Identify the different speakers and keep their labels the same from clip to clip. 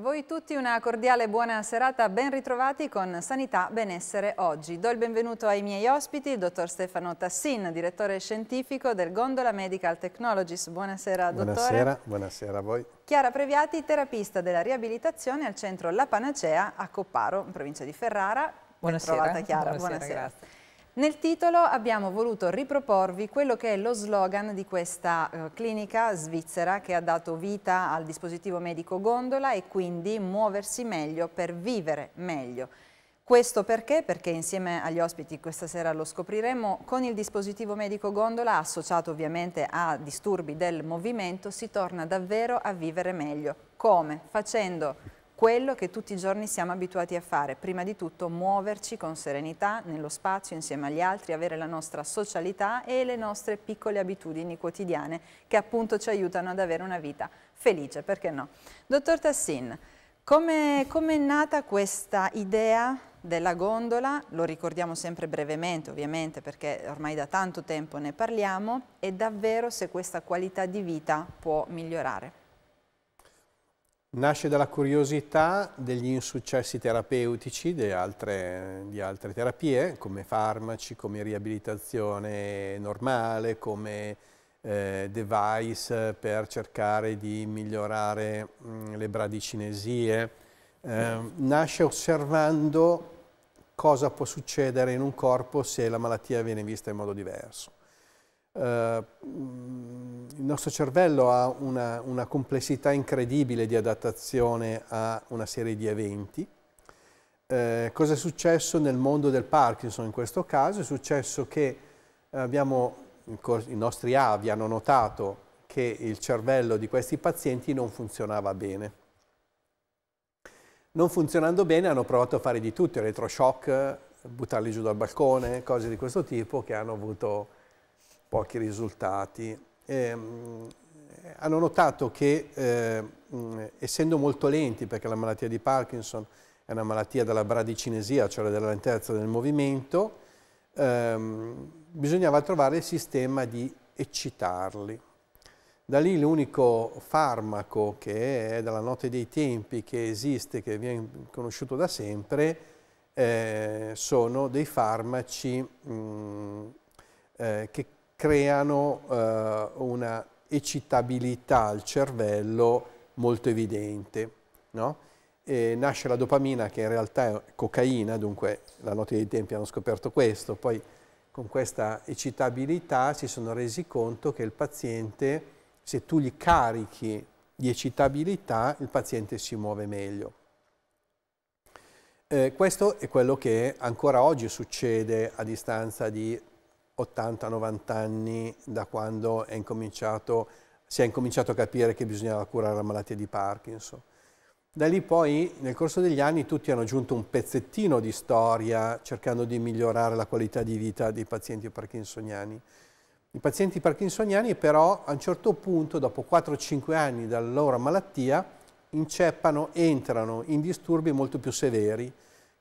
Speaker 1: A voi tutti una cordiale buona serata, ben ritrovati con Sanità Benessere Oggi. Do il benvenuto ai miei ospiti, il dottor Stefano Tassin, direttore scientifico del Gondola Medical Technologies. Buonasera, buonasera dottore. Buonasera,
Speaker 2: buonasera a voi.
Speaker 1: Chiara Previati, terapista della riabilitazione al centro La Panacea a Copparo, in provincia di Ferrara. Buonasera. Trovata Chiara, buonasera. buonasera. Nel titolo abbiamo voluto riproporvi quello che è lo slogan di questa eh, clinica svizzera che ha dato vita al dispositivo medico gondola e quindi muoversi meglio per vivere meglio. Questo perché? Perché insieme agli ospiti questa sera lo scopriremo, con il dispositivo medico gondola, associato ovviamente a disturbi del movimento, si torna davvero a vivere meglio. Come? Facendo quello che tutti i giorni siamo abituati a fare, prima di tutto muoverci con serenità nello spazio insieme agli altri, avere la nostra socialità e le nostre piccole abitudini quotidiane che appunto ci aiutano ad avere una vita felice, perché no? Dottor Tassin, come com è nata questa idea della gondola? Lo ricordiamo sempre brevemente ovviamente perché ormai da tanto tempo ne parliamo e davvero se questa qualità di vita può migliorare.
Speaker 2: Nasce dalla curiosità degli insuccessi terapeutici di altre, di altre, terapie, come farmaci, come riabilitazione normale, come eh, device per cercare di migliorare mh, mm, le bradicinesie. Eh, nasce osservando cosa può succedere in un corpo se la malattia viene vista in modo diverso eh, mm, il nostro cervello ha una, una, complessità incredibile di adattazione a una serie di eventi. Eh, cosa è successo nel mondo del Parkinson in questo caso? È successo che abbiamo, i nostri avi hanno notato che il cervello di questi pazienti non funzionava bene. Non funzionando bene hanno provato a fare di tutto, elettroshock, buttarli giù dal balcone, cose di questo tipo che hanno avuto pochi risultati. E, ehm, eh, hanno notato che, eh, mm, essendo molto lenti, perché la malattia di Parkinson è una malattia della bradicinesia, cioè della lentezza del movimento, ehm, bisognava trovare il sistema di eccitarli. Da lì l'unico farmaco che è dalla notte dei tempi, che esiste, che viene conosciuto da sempre, eh, sono dei farmaci mh, mm, eh, che creano eh, una eccitabilità al cervello molto evidente. No? nasce la dopamina che in realtà è cocaina, dunque la notte dei tempi hanno scoperto questo, poi con questa eccitabilità si sono resi conto che il paziente, se tu gli carichi di eccitabilità, il paziente si muove meglio. Eh, questo è quello che ancora oggi succede a distanza di 80-90 anni da quando è incominciato, si è incominciato a capire che bisognava curare la malattia di Parkinson. Da lì poi, nel corso degli anni, tutti hanno aggiunto un pezzettino di storia cercando di migliorare la qualità di vita dei pazienti parkinsoniani. I pazienti parkinsoniani però a un certo punto, dopo 4-5 anni dalla loro malattia, inceppano, entrano in disturbi molto più severi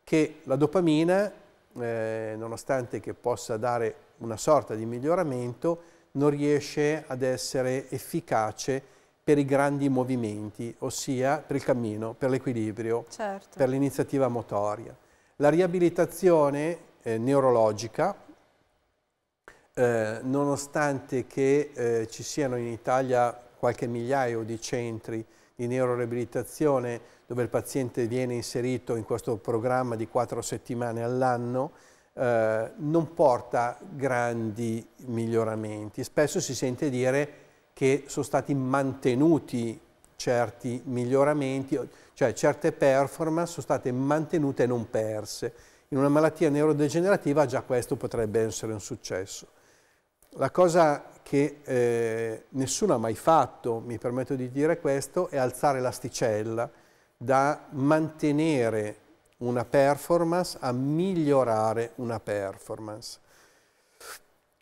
Speaker 2: che la dopamina, eh, nonostante che possa dare una sorta di miglioramento, non riesce ad essere efficace per i grandi movimenti, ossia per il cammino, per l'equilibrio, certo. per l'iniziativa motoria. La riabilitazione eh, neurologica, eh, nonostante che eh, ci siano in Italia qualche migliaio di centri di neuroriabilitazione dove il paziente viene inserito in questo programma di quattro settimane all'anno, eh, non porta grandi miglioramenti. Spesso si sente dire che sono stati mantenuti certi miglioramenti, cioè certe performance sono state mantenute e non perse. In una malattia neurodegenerativa già questo potrebbe essere un successo. La cosa che eh, nessuno ha mai fatto, mi permetto di dire questo, è alzare l'asticella da mantenere una performance a migliorare una performance.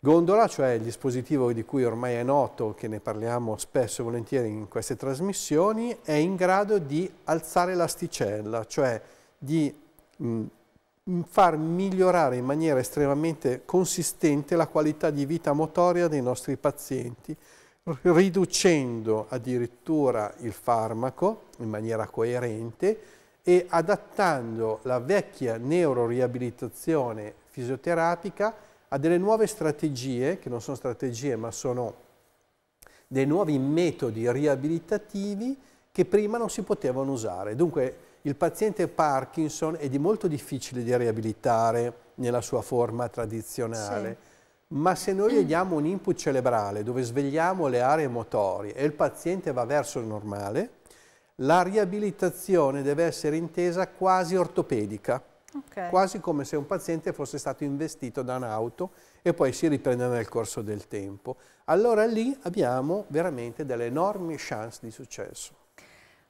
Speaker 2: Gondola, cioè il dispositivo di cui ormai è noto, che ne parliamo spesso e volentieri in queste trasmissioni, è in grado di alzare l'asticella, cioè di mh, mm, far migliorare in maniera estremamente consistente la qualità di vita motoria dei nostri pazienti, riducendo addirittura il farmaco in maniera coerente, e adattando la vecchia neuroriabilitazione fisioterapica a delle nuove strategie, che non sono strategie ma sono dei nuovi metodi riabilitativi che prima non si potevano usare. Dunque il paziente Parkinson è di molto difficile da di riabilitare nella sua forma tradizionale, sì. ma se noi gli mm. diamo un input cerebrale dove svegliamo le aree motorie e il paziente va verso il normale, la riabilitazione deve essere intesa quasi ortopedica, okay. quasi come se un paziente fosse stato investito da un'auto e poi si riprende nel corso del tempo. Allora lì abbiamo veramente delle enormi chance di successo.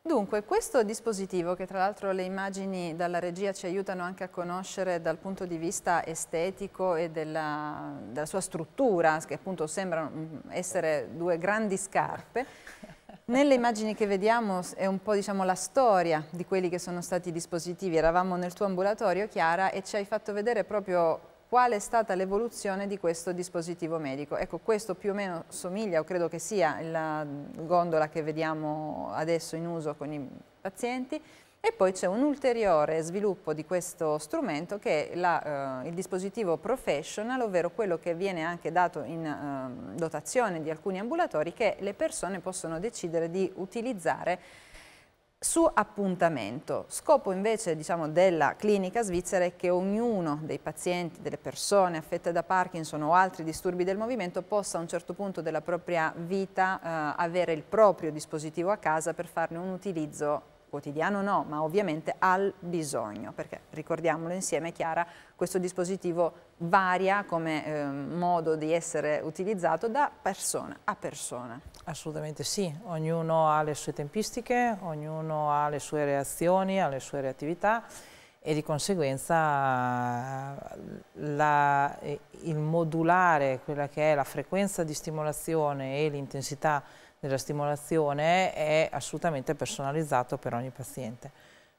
Speaker 1: Dunque, questo dispositivo, che tra l'altro le immagini dalla regia ci aiutano anche a conoscere dal punto di vista estetico e della, della sua struttura, che appunto sembrano mm, essere due grandi scarpe, nelle immagini che vediamo è un po' diciamo, la storia di quelli che sono stati i dispositivi. Eravamo nel tuo ambulatorio, Chiara, e ci hai fatto vedere proprio qual è stata l'evoluzione di questo dispositivo medico. Ecco, questo più o meno somiglia, o credo che sia, la gondola che vediamo adesso in uso con i pazienti, e poi c'è un ulteriore sviluppo di questo strumento che è la, eh, il dispositivo professional, ovvero quello che viene anche dato in eh, dotazione di alcuni ambulatori che le persone possono decidere di utilizzare su appuntamento. Scopo invece diciamo, della clinica svizzera è che ognuno dei pazienti, delle persone affette da Parkinson o altri disturbi del movimento possa a un certo punto della propria vita eh, avere il proprio dispositivo a casa per farne un utilizzo quotidiano no, ma ovviamente al bisogno, perché ricordiamolo insieme, Chiara, questo dispositivo varia come eh, modo di essere utilizzato da persona a persona.
Speaker 3: Assolutamente sì, ognuno ha le sue tempistiche, ognuno ha le sue reazioni, ha le sue reattività e di conseguenza la, eh, il modulare quella che è la frequenza di stimolazione e l'intensità della stimolazione è assolutamente personalizzato per ogni paziente,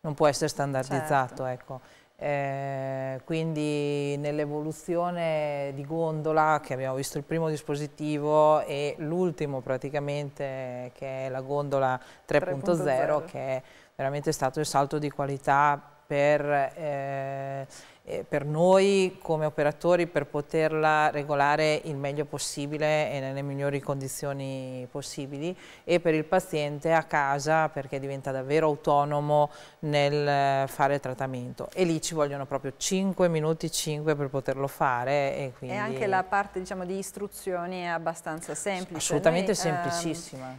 Speaker 3: non può essere standardizzato. Certo. Ecco. Eh, quindi nell'evoluzione di gondola che abbiamo visto il primo dispositivo e l'ultimo praticamente che è la gondola 3.0 che è veramente stato il salto di qualità per eh, eh, per noi come operatori per poterla regolare il meglio possibile e nelle migliori condizioni possibili e per il paziente a casa perché diventa davvero autonomo nel eh, fare il trattamento e lì ci vogliono proprio 5 minuti 5 per poterlo fare e, quindi... e anche la
Speaker 1: parte diciamo, di istruzioni è abbastanza semplice assolutamente noi, ehm, semplicissima ehm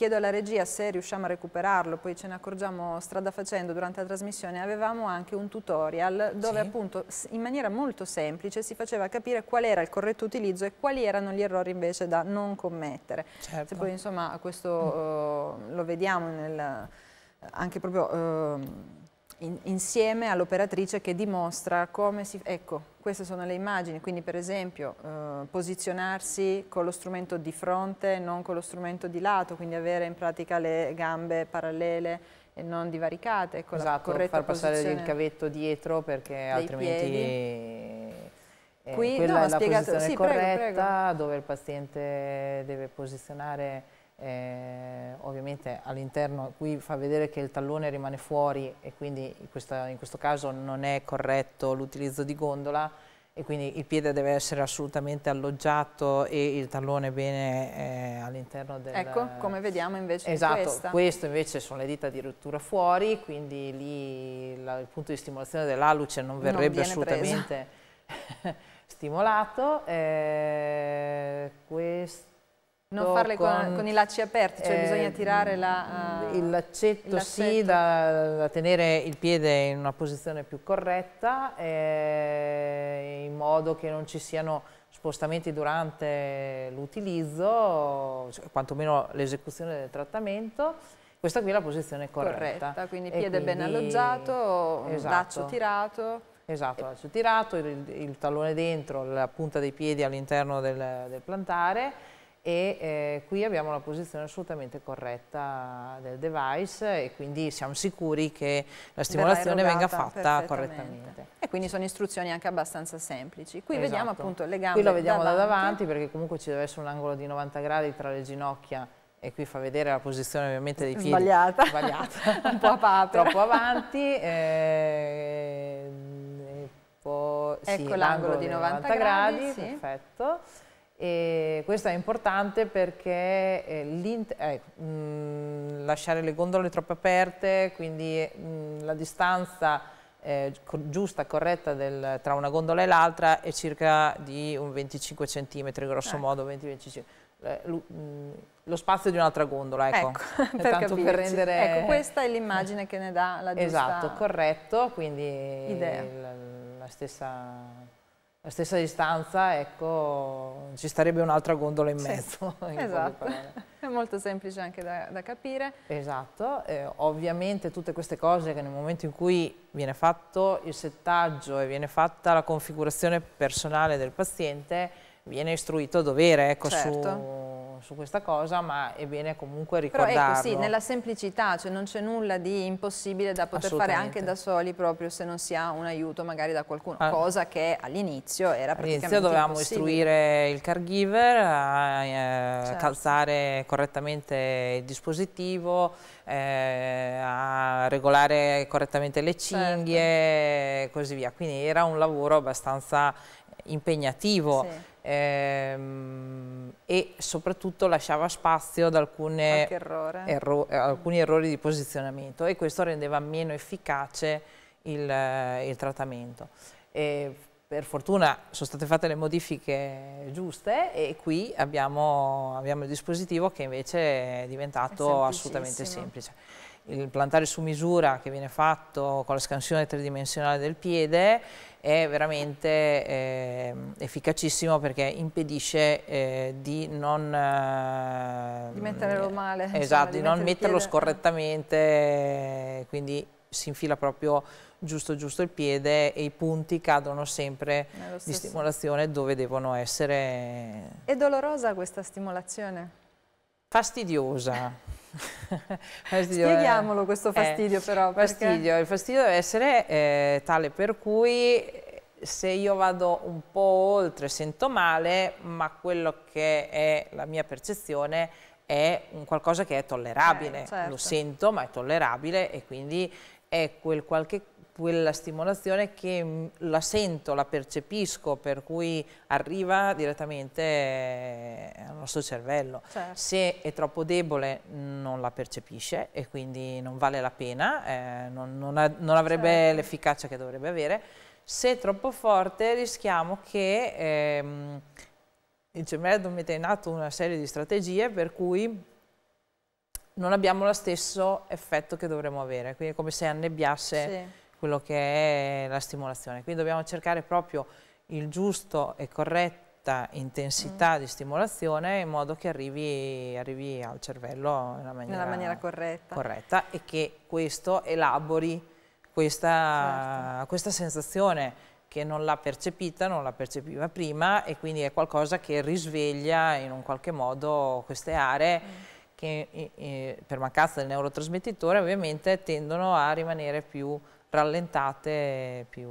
Speaker 1: chiedo alla regia se riusciamo a recuperarlo, poi ce ne accorgiamo strada facendo durante la trasmissione, avevamo anche un tutorial dove sì. appunto in maniera molto semplice si faceva capire qual era il corretto utilizzo e quali erano gli errori invece da non commettere. Certo. Se poi insomma questo mm. uh, lo vediamo nel, anche proprio... Uh, in, insieme all'operatrice che dimostra come si... Ecco, queste sono le immagini, quindi per esempio eh, posizionarsi con lo strumento di fronte, non con lo strumento di lato, quindi avere in pratica le gambe parallele e non divaricate. Ecco, esatto, far passare il
Speaker 3: cavetto dietro perché altrimenti... Piedi. Eh, Qui, quella no, è la spiegato, posizione sì, corretta prego, prego. dove il paziente deve posizionare eh, ovviamente all'interno qui fa vedere che il tallone rimane fuori e quindi in, questa, in questo caso non è corretto l'utilizzo di gondola e quindi il piede deve essere assolutamente alloggiato e il tallone bene eh, all'interno del... Ecco,
Speaker 1: come vediamo invece esatto, questa. questo
Speaker 3: invece sono le dita di rottura fuori, quindi lì la, il punto di stimolazione dell'alluce non verrebbe non assolutamente stimolato. Eh, questo non farle con, con, i
Speaker 1: lacci aperti, cioè eh,
Speaker 3: bisogna tirare la, uh, il eh, laccetto, il laccetto. sì, da, da, tenere il piede in una posizione più corretta, eh, in modo che non ci siano spostamenti durante l'utilizzo, cioè, quantomeno l'esecuzione del trattamento. Questa qui è la posizione corretta. corretta quindi piede quindi, ben alloggiato,
Speaker 1: esatto. laccio tirato.
Speaker 3: Esatto, laccio tirato, il, il, tallone dentro, la punta dei piedi all'interno del, del plantare e eh, qui abbiamo la posizione assolutamente corretta del device e quindi siamo sicuri che la stimolazione venga fatta correttamente.
Speaker 1: E quindi sono istruzioni anche abbastanza semplici. Qui esatto. vediamo appunto le gambe Qui lo vediamo davanti. da davanti
Speaker 3: perché comunque ci deve essere un angolo di 90 gradi tra le ginocchia e qui fa vedere la posizione ovviamente dei piedi sbagliata, sbagliata.
Speaker 1: un po' a papera troppo avanti
Speaker 3: eh, po', ecco sì, l'angolo di 90, 90 gradi, gradi sì. perfetto e questo è importante perché eh, mh, eh, mm, lasciare le gondole troppo aperte, quindi mh, mm, la distanza eh, co giusta, corretta del, tra una gondola e l'altra è circa di un 25 cm, grosso ecco. modo 20-25 eh, mm, lo spazio di un'altra gondola, ecco, ecco per, per rendere... Ecco, questa
Speaker 1: è l'immagine che ne dà la giusta... Esatto,
Speaker 3: corretto, quindi idea. la stessa la stessa distanza, ecco, ci starebbe un'altra gondola in mezzo. Sì, in esatto,
Speaker 1: è molto semplice anche da, da capire.
Speaker 3: Esatto, eh, ovviamente tutte queste cose che nel momento in cui viene fatto il settaggio e viene fatta la configurazione personale del paziente, viene istruito a dovere ecco, certo. su, su, questa cosa, ma è bene comunque ricordarlo. Però ecco sì, nella
Speaker 1: semplicità, cioè non c'è nulla di impossibile da poter fare anche da soli proprio se non si ha un aiuto magari da qualcuno, ah. cosa che all'inizio era praticamente All'inizio dovevamo istruire
Speaker 3: il caregiver a eh, certo. calzare correttamente il dispositivo, eh, a regolare correttamente le certo. cinghie e certo. così via. Quindi era un lavoro abbastanza impegnativo. Sì ehm, e soprattutto lasciava spazio ad errore. erro alcuni errori di posizionamento e questo rendeva meno efficace il, il trattamento. E per fortuna sono state fatte le modifiche giuste e qui abbiamo, abbiamo il dispositivo che invece è diventato è assolutamente semplice il plantare su misura che viene fatto con la scansione tridimensionale del piede è veramente eh, efficacissimo perché impedisce eh, di non eh, di metterlo
Speaker 1: male esatto, insomma, di, di non metterlo piede.
Speaker 3: scorrettamente quindi si infila proprio giusto giusto il piede e i punti cadono sempre di stimolazione dove devono essere.
Speaker 1: È dolorosa questa stimolazione?
Speaker 3: Fastidiosa. fastidio, Spieghiamolo
Speaker 1: eh. questo eh, fastidio eh, però. Fastidio.
Speaker 3: Il fastidio deve essere eh, tale per cui eh, se io vado un po' oltre sento male, ma quello che è la mia percezione è un qualcosa che è tollerabile. Eh, certo. Lo sento, ma è tollerabile e quindi è quel qualche quella stimolazione che mm, la sento, la percepisco, per cui arriva direttamente eh, al nostro cervello. Certo. Se è troppo debole non la percepisce e quindi non vale la pena, eh, non, non, ha, non, avrebbe certo. l'efficacia che dovrebbe avere. Se è troppo forte rischiamo che ehm, il cervello metta in atto una serie di strategie per cui non abbiamo lo stesso effetto che dovremmo avere, quindi è come se annebbiasse sì quello che è la stimolazione. Quindi dobbiamo cercare proprio il giusto e corretta intensità mm. di stimolazione in modo che arrivi, arrivi al cervello nella maniera, nella maniera corretta. corretta. e che questo elabori questa, certo. questa sensazione che non l'ha percepita, non la percepiva prima e quindi è qualcosa che risveglia in un qualche modo queste aree mm. che eh, per mancanza del neurotrasmettitore ovviamente tendono a rimanere più rallentate più,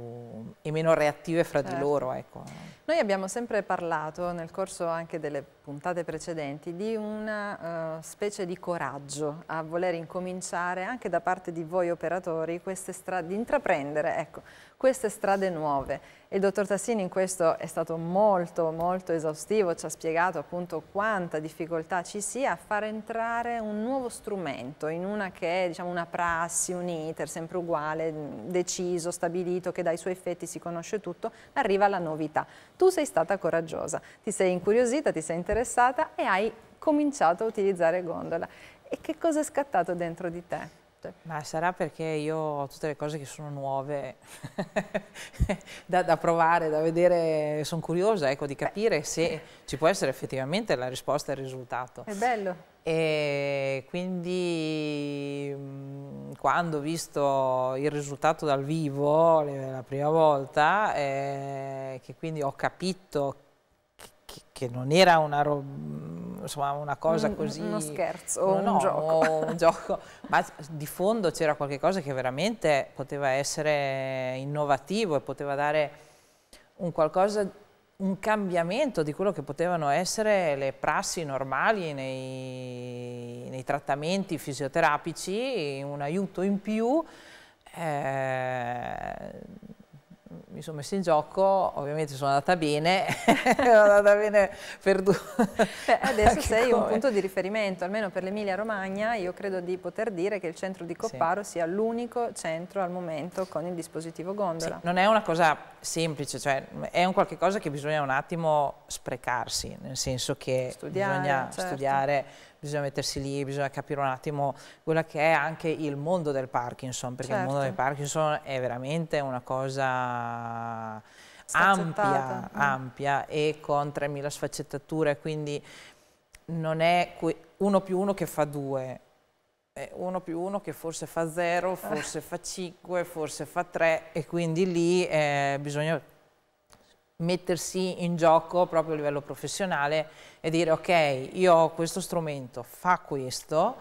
Speaker 3: e meno reattive fra certo. di loro. Ecco.
Speaker 1: Noi abbiamo sempre parlato nel corso anche delle puntate precedenti di una uh, eh, specie di coraggio a voler incominciare anche da parte di voi operatori queste strade, di intraprendere ecco, queste strade nuove. Il dottor Tassini in questo è stato molto molto esaustivo, ci ha spiegato appunto quanta difficoltà ci sia a far entrare un nuovo strumento in una che è diciamo, una prassi, un iter sempre uguale, deciso, stabilito, che dai suoi effetti si conosce tutto, arriva la novità. Tu sei stata coraggiosa, ti sei incuriosita, ti sei interessata e hai cominciato a utilizzare gondola. E che cosa è scattato dentro di te? forte. Certo.
Speaker 3: Ma sarà perché io ho tutte le cose che sono nuove da, da, provare, da vedere, sono curiosa ecco, di capire Beh. se ci può essere effettivamente la risposta e il risultato. È bello. E quindi mm, quando ho visto il risultato dal vivo la prima volta, eh, che quindi ho capito che che non era una, insomma, una cosa così... Uno scherzo, no, un, gioco. un gioco. Ma di fondo c'era qualcosa che veramente poteva essere innovativo e poteva dare un qualcosa un cambiamento di quello che potevano essere le prassi normali nei, nei trattamenti fisioterapici, un aiuto in più. Eh, mi sono messa in gioco, ovviamente sono andata bene, sono andata bene per due.
Speaker 1: adesso sei come? un punto di riferimento, almeno per l'Emilia Romagna, io credo di poter dire che il centro di Copparo sì. sia l'unico centro al momento con il dispositivo gondola. Sì,
Speaker 3: non è una cosa semplice, cioè è un qualche cosa che bisogna un attimo sprecarsi, nel senso che studiare, bisogna certo. studiare bisogna mettersi lì, bisogna capire un attimo quello che è anche il mondo del Parkinson, perché certo. il mondo del certo. Parkinson è veramente una cosa
Speaker 2: ampia,
Speaker 3: mm. ampia e con 3.000 sfaccettature, quindi non è uno più uno che fa due, è uno più uno che forse fa zero, eh. forse fa cinque, forse fa tre e quindi lì eh, bisogna mettersi in gioco proprio a livello professionale e dire ok, io ho questo strumento, fa questo,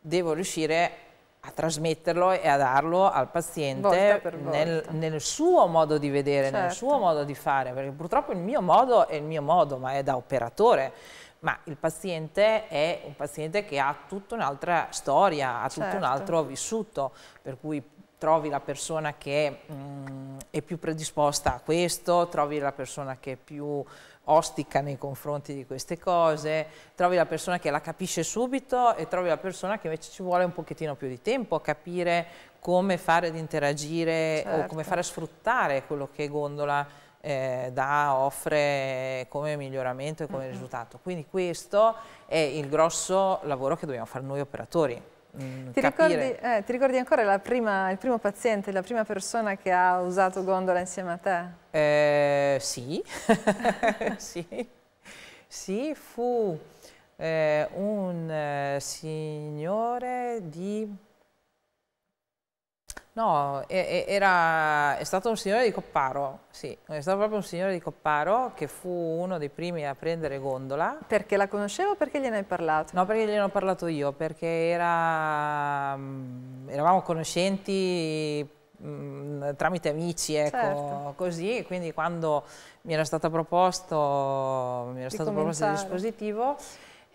Speaker 3: devo riuscire a trasmetterlo e a darlo al paziente volta nel, nel, suo modo di vedere, certo. nel suo certo. modo di fare, perché purtroppo il mio modo è il mio modo, ma è da operatore ma il paziente è un paziente che ha tutta un'altra storia, ha certo. tutto un certo. altro vissuto, per cui trovi la persona che mh, mm, è più predisposta a questo, trovi la persona che è più ostica nei confronti di queste cose, trovi la persona che la capisce subito e trovi la persona che invece ci vuole un pochettino più di tempo a capire come fare ad interagire certo. o come fare a sfruttare quello che Gondola eh, dà, offre come miglioramento e come uh -huh. risultato. Quindi questo è il grosso lavoro che dobbiamo fare noi operatori Mm, ti, ricordi, eh,
Speaker 1: ti ricordi, ancora prima, il primo paziente, la prima persona che ha usato gondola insieme a te?
Speaker 3: Eh, sì. sì. sì, fu eh, un eh, signore di No, era, è stato un signore di Copparo, sì, è stato proprio un signore di Copparo che fu uno dei primi a prendere gondola. Perché la conoscevo o perché gliene hai parlato? No, perché gliene ho parlato io, perché era, mm, eravamo conoscenti mh, mm, tramite amici, ecco, certo. così, quindi quando mi era stato proposto, mi era stato proposto il dispositivo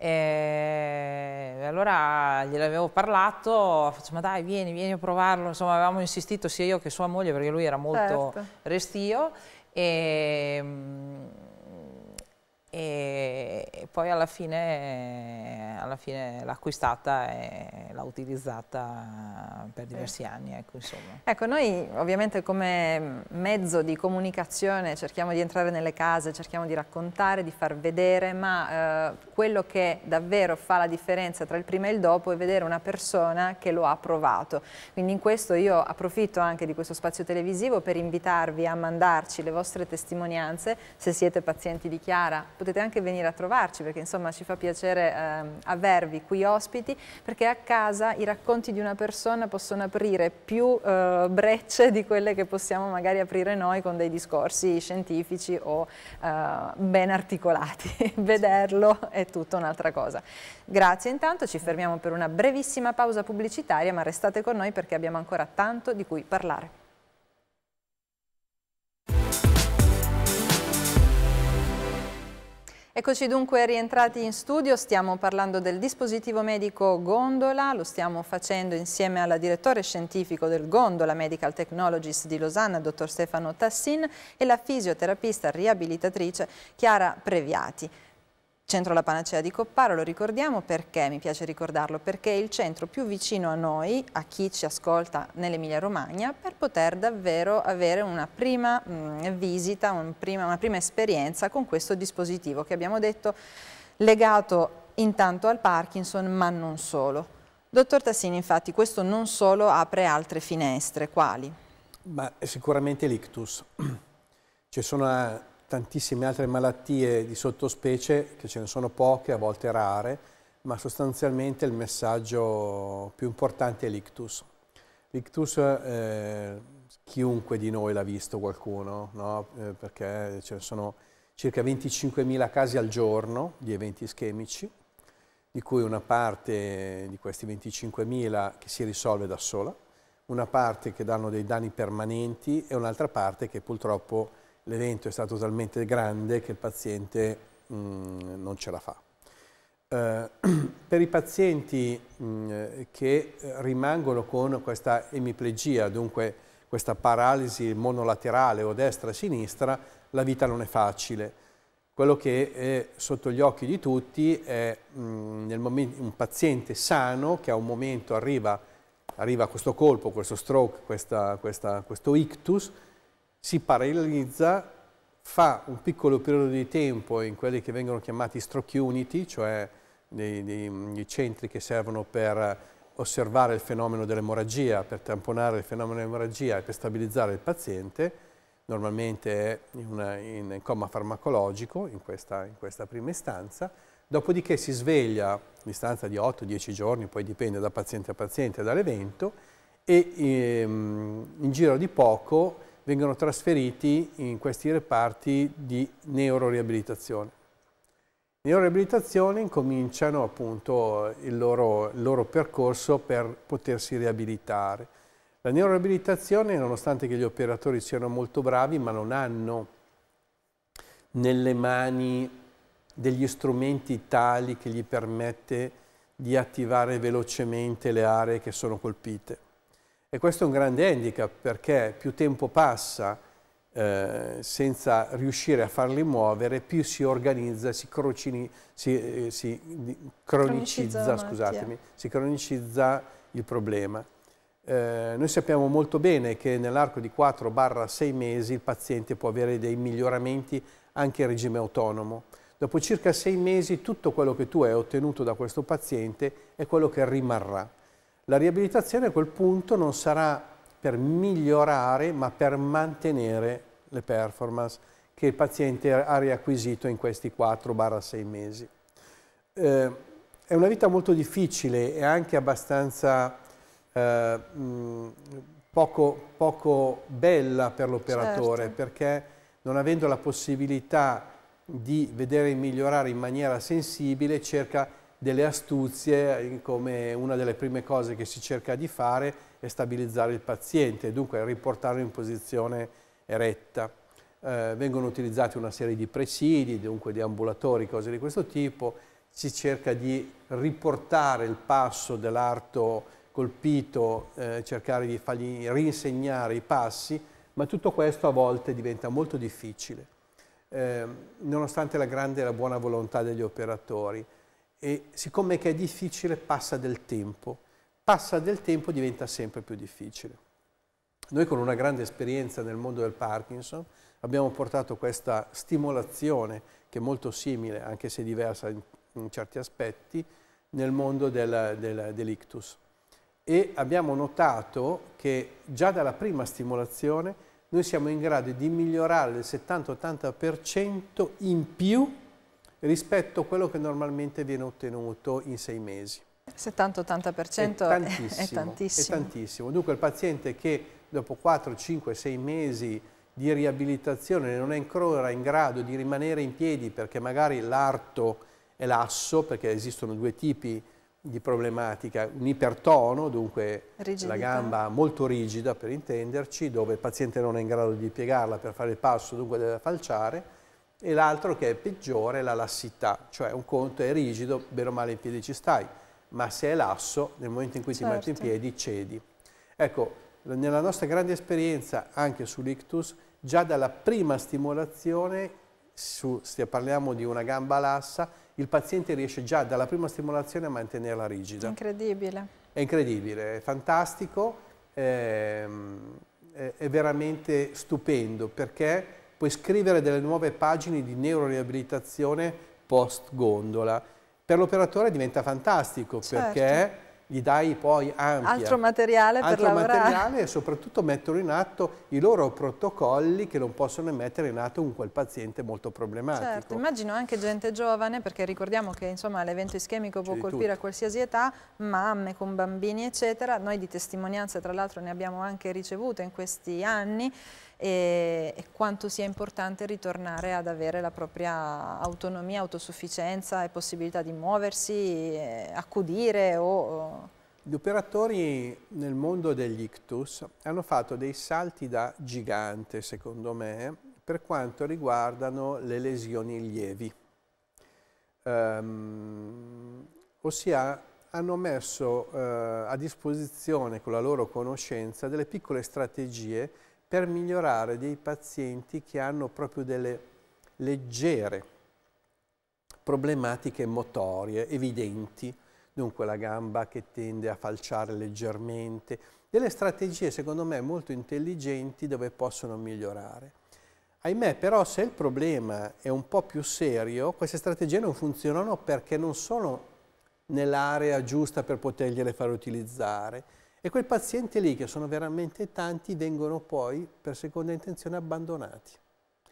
Speaker 3: e allora gliel'avevo parlato, faccio ma dai vieni, vieni a provarlo, insomma avevamo insistito sia io che sua moglie perché lui era molto certo. restio e ehm, e poi alla fine, fine l'ha acquistata e l'ha utilizzata per diversi eh. anni. Ecco,
Speaker 1: ecco, noi ovviamente come mezzo di comunicazione cerchiamo di entrare nelle case, cerchiamo di raccontare, di far vedere, ma eh, quello che davvero fa la differenza tra il prima e il dopo è vedere una persona che lo ha provato. Quindi in questo io approfitto anche di questo spazio televisivo per invitarvi a mandarci le vostre testimonianze, se siete pazienti di Chiara potete anche venire a trovarci perché insomma ci fa piacere eh, avervi qui ospiti perché a casa i racconti di una persona possono aprire più eh, brecce di quelle che possiamo magari aprire noi con dei discorsi scientifici o eh, ben articolati. Vederlo è tutta un'altra cosa. Grazie intanto, ci fermiamo per una brevissima pausa pubblicitaria ma restate con noi perché abbiamo ancora tanto di cui parlare. Eccoci dunque rientrati in studio, stiamo parlando del dispositivo medico Gondola, lo stiamo facendo insieme alla direttore scientifico del Gondola Medical Technologist di Losanna, dottor Stefano Tassin, e la fisioterapista riabilitatrice Chiara Previati. Centro La Panacea di Copparo, lo ricordiamo perché, mi piace ricordarlo, perché è il centro più vicino a noi, a chi ci ascolta nell'Emilia Romagna, per poter davvero avere una prima mh, mm, visita, un prima, una prima esperienza con questo dispositivo che abbiamo detto legato intanto al Parkinson ma non solo. Dottor Tassini, infatti, questo non solo apre altre finestre, quali?
Speaker 2: Ma sicuramente l'ictus. Ci sono eh, tantissime altre malattie di sottospecie, che ce ne sono poche, a volte rare, ma sostanzialmente il messaggio più importante è l'ictus. L'ictus, eh, chiunque di noi l'ha visto qualcuno, no? eh, perché ce ne sono circa 25.000 casi al giorno di eventi ischemici, di cui una parte di questi 25.000 che si risolve da sola, una parte che danno dei danni permanenti e un'altra parte che purtroppo l'evento è stato talmente grande che il paziente mh, mm, non ce la fa. Eh, per i pazienti mh, mm, che rimangono con questa emiplegia, dunque questa paralisi monolaterale o destra-sinistra, la vita non è facile. Quello che è sotto gli occhi di tutti è mh, mm, momento, un paziente sano che a un momento arriva, arriva questo colpo, questo stroke, questa, questa, questo ictus, si parallelizza, fa un piccolo periodo di tempo in quelli che vengono chiamati stroke unity, cioè i centri che servono per osservare il fenomeno dell'emorragia, per tamponare il fenomeno dell'emorragia e per stabilizzare il paziente, normalmente è in, in coma farmacologico in questa, in questa prima istanza, dopodiché si sveglia a distanza di 8-10 giorni, poi dipende da paziente a paziente, dall'evento, e ehm, in giro di poco vengono trasferiti in questi reparti di neuroriabilitazione. Le neuroriabilitazione cominciano appunto il loro, il loro percorso per potersi riabilitare. La neuroriabilitazione, nonostante che gli operatori siano molto bravi, ma non hanno nelle mani degli strumenti tali che gli permette di attivare velocemente le aree che sono colpite e questo è un grande handicap perché più tempo passa eh, senza riuscire a farli muovere, più si organizza, si, crocini, si, eh, si cronicizza, scusatemi, si cronicizza il problema. Eh, noi sappiamo molto bene che nell'arco di 4-6 mesi il paziente può avere dei miglioramenti anche in regime autonomo. Dopo circa 6 mesi tutto quello che tu hai ottenuto da questo paziente è quello che rimarrà la riabilitazione a quel punto non sarà per migliorare ma per mantenere le performance che il paziente ha riacquisito in questi 4-6 mesi. Eh, è una vita molto difficile e anche abbastanza eh, mh, poco, poco, bella per l'operatore certo. perché non avendo la possibilità di vedere migliorare in maniera sensibile cerca delle astuzie come una delle prime cose che si cerca di fare è stabilizzare il paziente, dunque riportarlo in posizione eretta. Eh, vengono utilizzati una serie di presidi, dunque di ambulatori, cose di questo tipo, si cerca di riportare il passo dell'arto colpito, eh, cercare di fargli rinsegnare i passi, ma tutto questo a volte diventa molto difficile, eh, nonostante la grande e la buona volontà degli operatori e siccome è difficile passa del tempo, passa del tempo e diventa sempre più difficile. Noi con una grande esperienza nel mondo del Parkinson abbiamo portato questa stimolazione che è molto simile, anche se diversa in, in certi aspetti, nel mondo del, del, dell'ictus. E abbiamo notato che già dalla prima stimolazione noi siamo in grado di migliorare del 70-80% in più rispetto a quello che normalmente viene ottenuto in sei mesi.
Speaker 1: 70-80% è, è, tantissimo. È
Speaker 2: tantissimo. Dunque il paziente che dopo 4, 5, 6 mesi di riabilitazione non è ancora in grado di rimanere in piedi perché magari l'arto è lasso, perché esistono due tipi di problematica, un ipertono, dunque Rigidità. la gamba molto rigida per intenderci, dove il paziente non è in grado di piegarla per fare il passo, dunque deve falciare, e l'altro che è peggiore è la lassità, cioè un conto è rigido, bene o male in piedi ci stai, ma se è lasso, nel momento in cui certo. ti metti in certo. piedi cedi. Ecco, nella nostra grande esperienza anche sull'ictus, già dalla prima stimolazione, su, se parliamo di una gamba lassa, il paziente riesce già dalla prima stimolazione a mantenerla rigida.
Speaker 1: Incredibile.
Speaker 2: È incredibile, è fantastico, ehm, è, è veramente stupendo perché puoi scrivere delle nuove pagine di neuroriabilitazione post-gondola. Per l'operatore diventa fantastico certo. perché gli dai poi ampia, altro
Speaker 1: materiale per altro lavorare. materiale
Speaker 2: e soprattutto mettono in atto i loro protocolli che non possono mettere in atto un quel paziente molto problematico. Certo,
Speaker 1: immagino anche gente giovane perché ricordiamo che l'evento ischemico può colpire a qualsiasi età, mamme con bambini eccetera, noi di testimonianze tra l'altro ne abbiamo anche ricevute in questi anni e, e quanto sia importante ritornare ad avere la propria autonomia, autosufficienza e possibilità di muoversi, accudire o...
Speaker 2: Gli operatori nel mondo degli ictus hanno fatto dei salti da gigante, secondo me, per quanto riguardano le lesioni lievi. Um, ossia hanno messo uh, a disposizione con la loro conoscenza delle piccole strategie per migliorare dei pazienti che hanno proprio delle leggere problematiche motorie evidenti, dunque la gamba che tende a falciare leggermente, delle strategie secondo me molto intelligenti dove possono migliorare. Ahimè però se il problema è un po' più serio, queste strategie non funzionano perché non sono nell'area giusta per potergliele far utilizzare e quei pazienti lì, che sono veramente tanti, vengono poi, per seconda intenzione, abbandonati.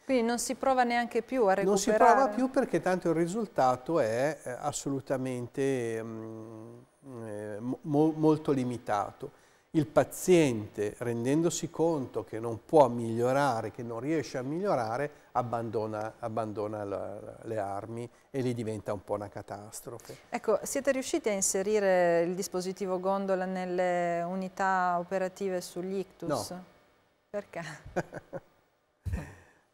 Speaker 1: Quindi non si prova neanche più a recuperare? Non si prova più
Speaker 2: perché tanto il risultato è eh, assolutamente mh, mm, eh, mo molto limitato il paziente, rendendosi conto che non può migliorare, che non riesce a migliorare, abbandona, abbandona la, le armi e lì diventa un po' una catastrofe.
Speaker 1: Ecco, siete riusciti a inserire il dispositivo gondola nelle unità operative sugli ictus? No. Perché?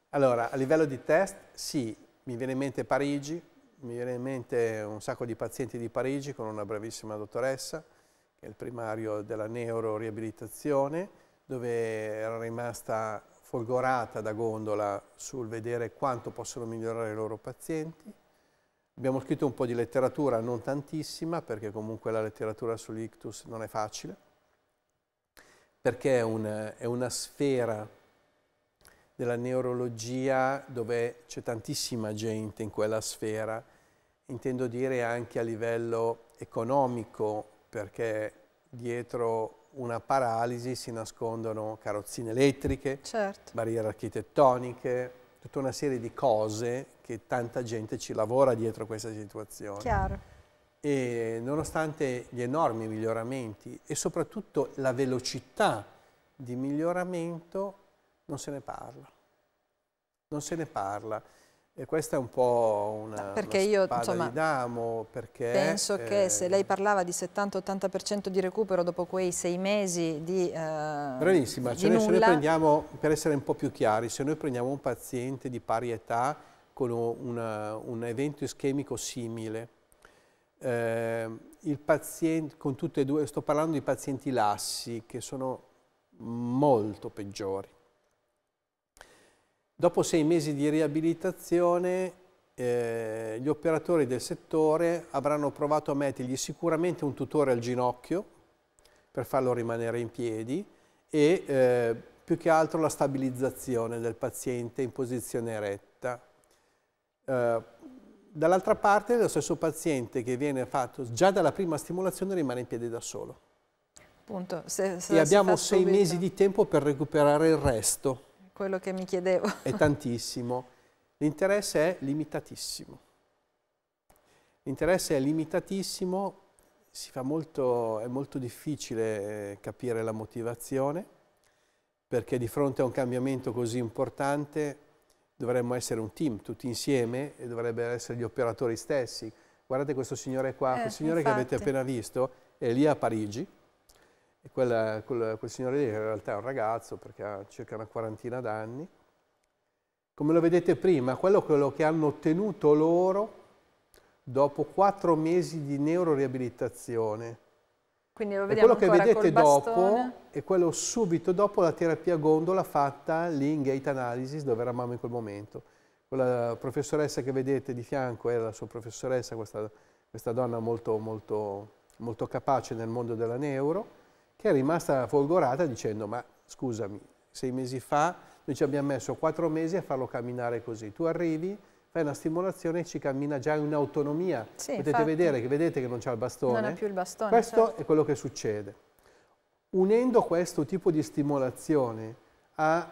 Speaker 2: allora, a livello di test, sì, mi viene in mente Parigi, mi viene in mente un sacco di pazienti di Parigi con una bravissima dottoressa, che è il primario della neuroriabilitazione, dove era rimasta folgorata da Gondola sul vedere quanto possono migliorare i loro pazienti. Abbiamo scritto un po' di letteratura, non tantissima, perché comunque la letteratura sull'ictus non è facile, perché è una, è una sfera della neurologia dove c'è tantissima gente in quella sfera, intendo dire anche a livello economico, perché dietro una paralisi si nascondono carrozzine elettriche, certo. barriere architettoniche, tutta una serie di cose che tanta gente ci lavora dietro questa situazione. Chiaro. E nonostante gli enormi miglioramenti e soprattutto la velocità di miglioramento, non se ne parla. Non se ne parla. E questa è un po' una, perché una io, insomma, di Damo, perché... Penso eh, che se eh,
Speaker 1: lei parlava di 70-80% di recupero dopo quei sei mesi di eh, Bravissima, di cioè nulla... noi
Speaker 2: prendiamo, per essere un po' più chiari, se noi prendiamo un paziente di pari età con una, un evento ischemico simile, eh, il paziente, con tutte e due, sto parlando di pazienti lassi, che sono molto peggiori, Dopo sei mesi di riabilitazione eh, gli operatori del settore avranno provato a mettergli sicuramente un tutore al ginocchio per farlo rimanere in piedi e eh, più che altro la stabilizzazione del paziente in posizione eretta. Eh, dall'altra parte lo stesso paziente che viene fatto già dalla prima stimolazione rimane in piedi da solo.
Speaker 1: Punto. Se, se e abbiamo sei subito. mesi
Speaker 2: di tempo per recuperare il resto.
Speaker 1: Quello che mi chiedevo. È
Speaker 2: tantissimo. L'interesse è limitatissimo. L'interesse è limitatissimo, molto, è molto difficile eh, capire la motivazione, perché di fronte a un cambiamento così importante dovremmo essere un team tutti insieme e dovrebbero essere gli operatori stessi. Guardate questo signore qua, eh, quel signore infatti. che avete appena visto, è lì a Parigi, e quella, quel, quel, signore lì in realtà è un ragazzo perché ha circa una quarantina d'anni. Come lo vedete prima, quello, quello che hanno ottenuto loro dopo quattro mesi di neuroriabilitazione.
Speaker 1: Quindi lo vediamo e quello che vedete dopo
Speaker 2: è quello subito dopo la terapia gondola fatta lì in Gate Analysis dove eravamo in quel momento. Quella professoressa che vedete di fianco era la sua professoressa, questa, questa donna molto, molto, molto capace nel mondo della neuro che è rimasta folgorata dicendo ma scusami, sei mesi fa noi ci abbiamo messo quattro mesi a farlo camminare così, tu arrivi, fai una stimolazione e ci cammina già in autonomia, sì, potete infatti, vedere che vedete che non c'è il bastone, non ha più
Speaker 1: il bastone, questo certo.
Speaker 2: è quello che succede. Unendo questo tipo di stimolazione a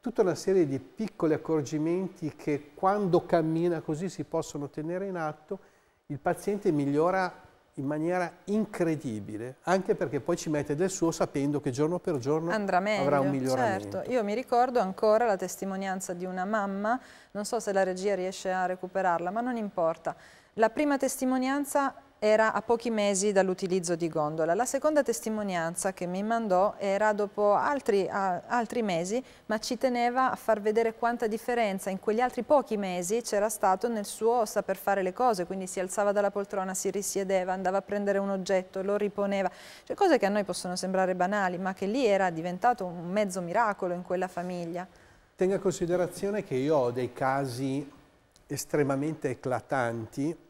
Speaker 2: tutta una serie di piccoli accorgimenti che quando cammina così si possono tenere in atto, il paziente migliora in maniera incredibile, anche perché poi ci mette del suo sapendo che giorno per giorno meglio, avrà un miglioramento. Certo.
Speaker 1: Io mi ricordo ancora la testimonianza di una mamma, non so se la regia riesce a recuperarla, ma non importa. La prima testimonianza era a pochi mesi dall'utilizzo di gondola. La seconda testimonianza che mi mandò era dopo altri, a, altri mesi, ma ci teneva a far vedere quanta differenza in quegli altri pochi mesi c'era stato nel suo saper fare le cose, quindi si alzava dalla poltrona, si risiedeva, andava a prendere un oggetto, lo riponeva, cioè cose che a noi possono sembrare banali, ma che lì era diventato un mezzo miracolo in quella famiglia.
Speaker 2: Tenga in considerazione che io ho dei casi estremamente eclatanti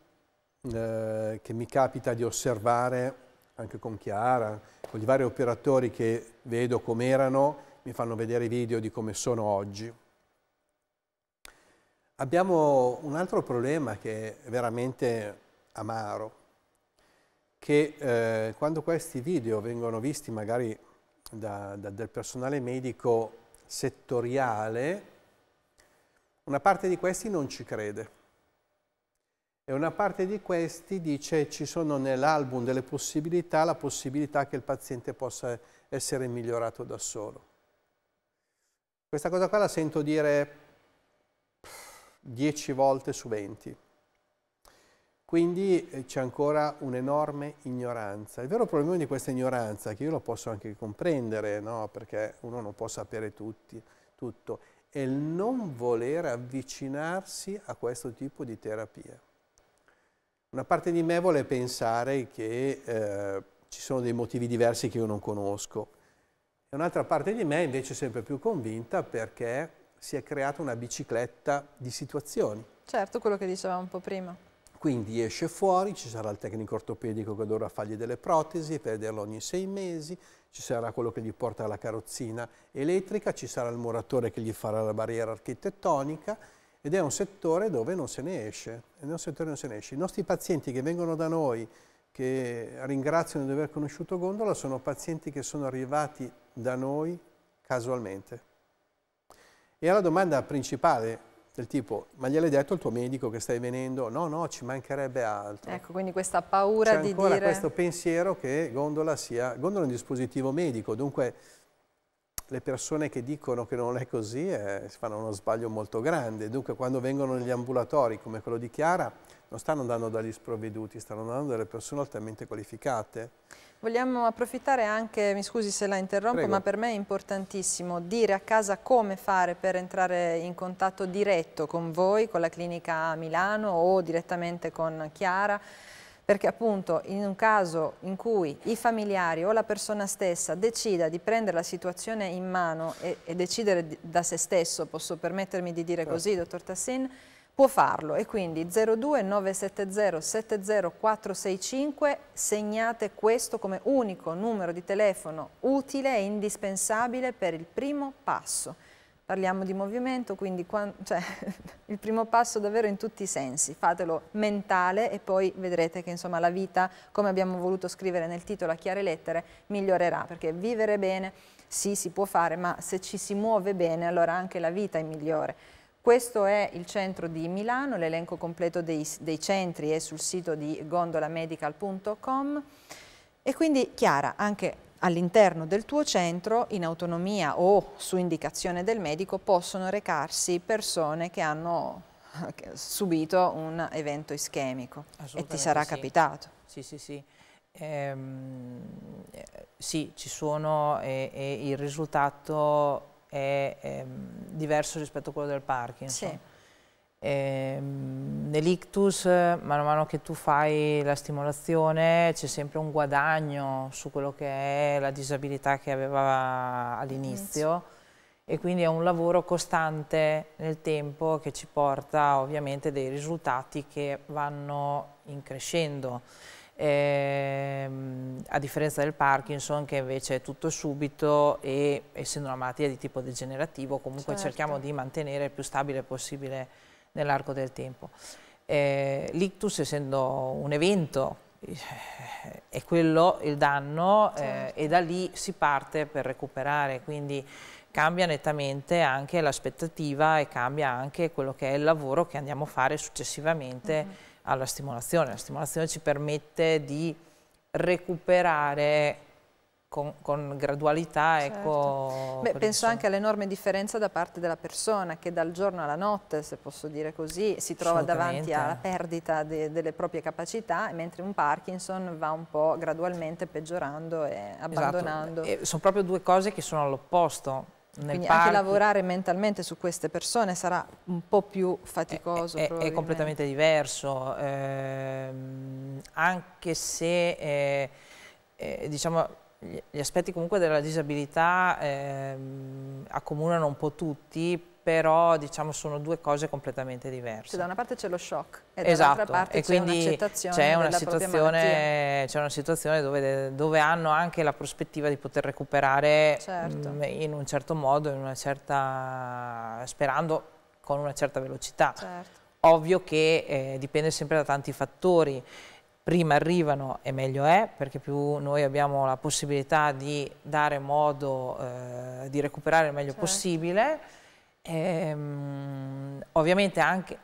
Speaker 2: eh, che mi capita di osservare anche con Chiara, con i vari operatori che vedo come erano, mi fanno vedere i video di come sono oggi. Abbiamo un altro problema che è veramente amaro, che eh, quando questi video vengono visti magari da, da, del personale medico settoriale, una parte di questi non ci crede. E una parte di questi dice ci sono nell'album delle possibilità la possibilità che il paziente possa essere migliorato da solo. Questa cosa qua la sento dire 10 volte su 20. Quindi eh, c'è ancora un'enorme ignoranza. Il vero problema di questa ignoranza, che io lo posso anche comprendere, no? perché uno non può sapere tutti, tutto, è il non voler avvicinarsi a questo tipo di terapia. Una parte di me vuole pensare che eh, ci sono dei motivi diversi che io non conosco. E un'altra parte di me invece è sempre più convinta perché si è creata una bicicletta di situazioni.
Speaker 1: Certo, quello che dicevamo un po' prima.
Speaker 2: Quindi esce fuori, ci sarà il tecnico ortopedico che dovrà fargli delle protesi, per vederlo ogni sei mesi, ci sarà quello che gli porta la carrozzina elettrica, ci sarà il muratore che gli farà la barriera architettonica, ed è un settore dove non se ne esce. Se ne esce. I nostri pazienti che vengono da noi, che ringraziano di aver conosciuto Gondola, sono pazienti che sono arrivati da noi casualmente. E alla domanda principale del tipo, ma gliel'hai detto il tuo medico che stai venendo? No, no, ci mancherebbe altro.
Speaker 1: Ecco, quindi questa paura di dire... C'è ancora questo
Speaker 2: pensiero che Gondola sia... Gondola è un dispositivo medico, dunque le persone che dicono che non è così eh, fanno uno sbaglio molto grande. Dunque quando vengono negli ambulatori come quello di Chiara non stanno andando dagli sprovveduti, stanno andando dalle persone altamente qualificate.
Speaker 1: Vogliamo approfittare anche, mi scusi se la interrompo, Prego. ma per me è importantissimo dire a casa come fare per entrare in contatto diretto con voi, con la clinica a Milano o direttamente con Chiara perché appunto in un caso in cui i familiari o la persona stessa decida di prendere la situazione in mano e, e decidere di, da se stesso, posso permettermi di dire certo. così, dottor Tassin, può farlo e quindi 02 970 70465 segnate questo come unico numero di telefono utile e indispensabile per il primo passo parliamo di movimento, quindi cioè, il primo passo davvero in tutti i sensi, fatelo mentale e poi vedrete che insomma, la vita, come abbiamo voluto scrivere nel titolo a chiare lettere, migliorerà, perché vivere bene sì si può fare, ma se ci si muove bene allora anche la vita è migliore. Questo è il centro di Milano, l'elenco completo dei, dei centri è sul sito di gondolamedical.com. E quindi Chiara, anche all'interno del tuo centro, in autonomia o su indicazione del medico, possono recarsi persone che hanno eh, subito un evento ischemico e ti sarà sì. capitato.
Speaker 3: Sì, sì, sì. Ehm, eh, sì, ci sono e, e il risultato è, è, ehm, diverso rispetto a quello del Parkinson. Sì eh, Nell'ictus, man mano che tu fai la stimolazione, c'è sempre un guadagno su quello che è la disabilità che aveva all'inizio e quindi è un lavoro costante nel tempo che ci porta ovviamente dei risultati che vanno in crescendo. Eh, a differenza del Parkinson che invece è tutto subito e essendo una malattia di tipo degenerativo comunque certo. cerchiamo di mantenere il più stabile possibile nell'arco del tempo. Eh, l'ictus, essendo un evento, eh, è quello il danno eh, certo. e da lì si parte per recuperare, quindi cambia nettamente anche l'aspettativa e cambia anche quello che è il lavoro che andiamo a fare successivamente uh mm-hmm. -huh. alla stimolazione. La stimolazione ci permette di recuperare con, con gradualità. Certo. Ecco, Beh, penso sono.
Speaker 1: anche all'enorme differenza da parte della persona che dal giorno alla notte, se posso dire così, si trova davanti alla perdita de, delle proprie capacità, mentre un Parkinson va un po' gradualmente peggiorando e esatto. abbandonando. Esatto. Eh, e
Speaker 3: sono proprio due cose che sono all'opposto. Quindi park. anche lavorare
Speaker 1: mentalmente su queste persone sarà un
Speaker 3: po' più faticoso. Eh, eh, è, è, è completamente diverso, eh, anche se eh, eh, diciamo, gli aspetti comunque della disabilità eh, accomunano un po' tutti, però diciamo sono due cose completamente diverse. Cioè, da
Speaker 1: una parte c'è lo shock e esatto. dall'altra parte c'è un'accettazione c'è una, situazione,
Speaker 3: una situazione dove, dove, hanno anche la prospettiva di poter recuperare certo. mh, mm, in un certo modo, una certa, sperando con una certa velocità. Certo. Ovvio che eh, dipende sempre da tanti fattori prima arrivano e meglio è, perché più noi abbiamo la possibilità di dare modo eh, di recuperare il meglio certo. possibile Ehm, ovviamente anche,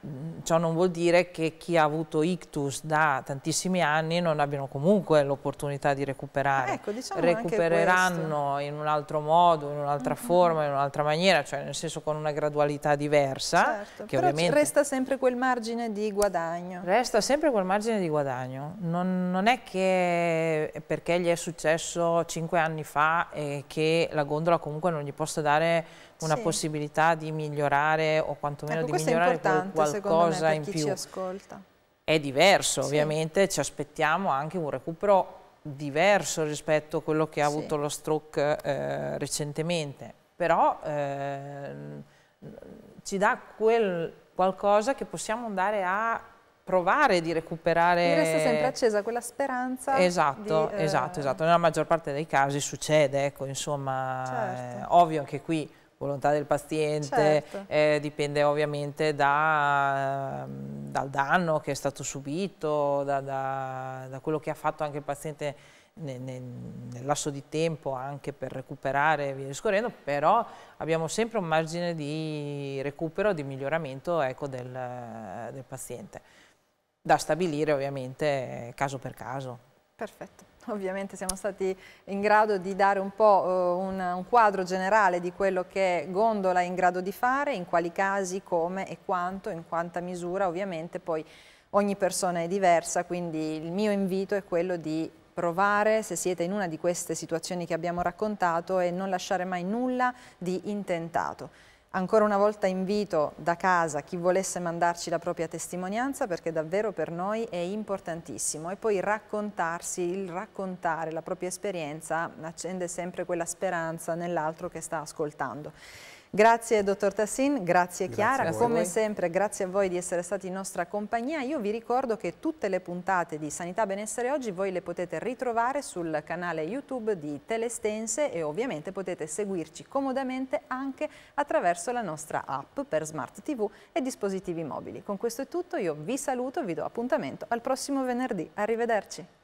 Speaker 3: ciò non vuol dire che chi ha avuto ictus da tantissimi anni non abbiano comunque l'opportunità di recuperare. ecco, diciamo Recupereranno in un altro modo, in un'altra mm -hmm. forma, in un'altra maniera, cioè nel senso con una gradualità diversa. Certo, che ovviamente
Speaker 1: resta sempre quel margine di guadagno.
Speaker 3: Resta sempre quel margine di guadagno. Non, non è che perché gli è successo cinque anni fa e che la gondola comunque non gli possa dare una sì. possibilità di migliorare o quantomeno ecco, di migliorare qualcosa me, in più.
Speaker 1: ascolta.
Speaker 3: È diverso, sì. ovviamente, ci aspettiamo anche un recupero diverso rispetto a quello che ha avuto lo stroke eh, recentemente, però eh, ci dà quel qualcosa che possiamo andare a provare di recuperare. Mi resta sempre accesa quella
Speaker 1: speranza. Esatto, di, eh... Esatto,
Speaker 3: esatto, Nella maggior parte dei casi succede, ecco, insomma, certo. ovvio che qui volontà del paziente, certo. eh, dipende ovviamente da, ehm, dal danno che è stato subito, da, da, da, quello che ha fatto anche il paziente nel, nel, nel lasso di tempo anche per recuperare e via discorrendo, però abbiamo sempre un margine di recupero, di miglioramento ecco, del, del paziente, da stabilire ovviamente eh, caso per caso.
Speaker 1: Perfetto ovviamente siamo stati in grado di dare un po' eh, un, un, quadro generale di quello che Gondola è in grado di fare, in quali casi, come e quanto, in quanta misura, ovviamente poi ogni persona è diversa, quindi il mio invito è quello di provare se siete in una di queste situazioni che abbiamo raccontato e non lasciare mai nulla di intentato. Ancora una volta invito da casa chi volesse mandarci la propria testimonianza perché davvero per noi è importantissimo e poi raccontarsi, il raccontare la propria esperienza accende sempre quella speranza nell'altro che sta ascoltando. Grazie dottor Tassin, grazie Chiara, grazie come sempre grazie a voi di essere stati in nostra compagnia. Io vi ricordo che tutte le puntate di Sanità Benessere Oggi voi le potete ritrovare sul canale YouTube di Telestense e ovviamente potete seguirci comodamente anche attraverso la nostra app per smart tv e dispositivi mobili. Con questo è tutto, io vi saluto, vi do appuntamento al prossimo venerdì. Arrivederci.